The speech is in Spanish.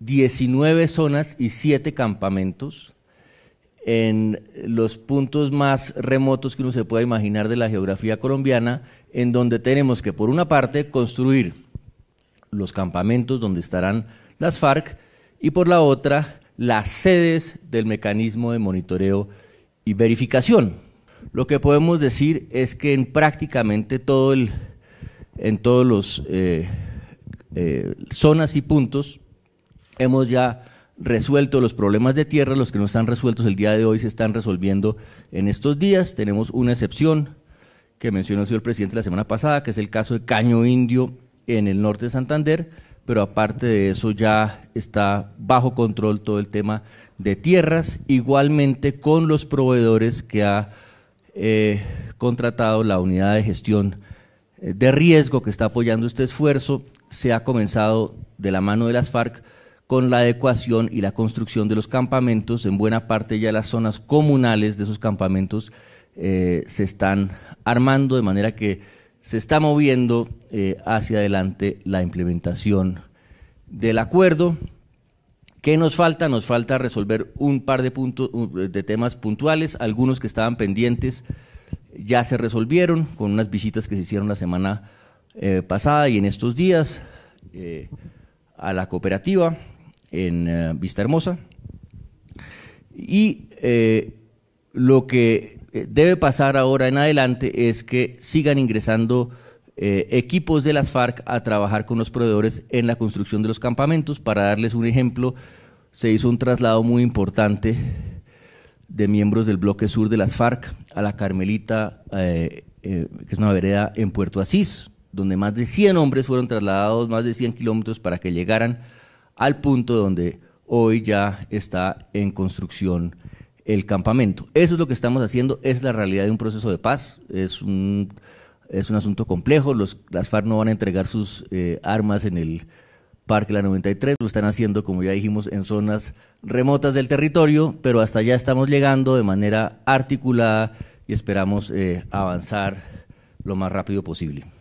19 zonas y 7 campamentos en los puntos más remotos que uno se pueda imaginar de la geografía colombiana, en donde tenemos que, por una parte, construir los campamentos donde estarán las FARC y por la otra, las sedes del mecanismo de monitoreo y verificación. Lo que podemos decir es que en prácticamente todo el, en todos los eh, eh, zonas y puntos hemos ya resuelto los problemas de tierra, los que no están resueltos el día de hoy se están resolviendo en estos días. Tenemos una excepción que mencionó el señor presidente la semana pasada, que es el caso de Caño Indio en el norte de Santander, pero aparte de eso ya está bajo control todo el tema de tierras, igualmente con los proveedores que ha eh, contratado la unidad de gestión eh, de riesgo que está apoyando este esfuerzo, se ha comenzado de la mano de las FARC con la adecuación y la construcción de los campamentos. En buena parte ya las zonas comunales de esos campamentos eh, se están armando, de manera que se está moviendo eh, hacia adelante la implementación del acuerdo. ¿Qué nos falta? Nos falta resolver un par de, puntos, de temas puntuales, algunos que estaban pendientes ya se resolvieron con unas visitas que se hicieron la semana eh, pasada y en estos días a la cooperativa en eh, Vista Hermosa. Y eh, lo que eh, debe pasar ahora en adelante es que sigan ingresando equipos de las FARC a trabajar con los proveedores en la construcción de los campamentos. Para darles un ejemplo, se hizo un traslado muy importante de miembros del bloque sur de las FARC a la Carmelita, que es una vereda en Puerto Asís, donde más de 100 hombres fueron trasladados, más de 100 kilómetros para que llegaran al punto donde hoy ya está en construcción el campamento. Eso es lo que estamos haciendo, es la realidad de un proceso de paz, es un, es un asunto complejo, Los, las FARC no van a entregar sus eh, armas en el Parque La 93, lo están haciendo, como ya dijimos, en zonas remotas del territorio, pero hasta allá estamos llegando de manera articulada y esperamos eh, avanzar lo más rápido posible.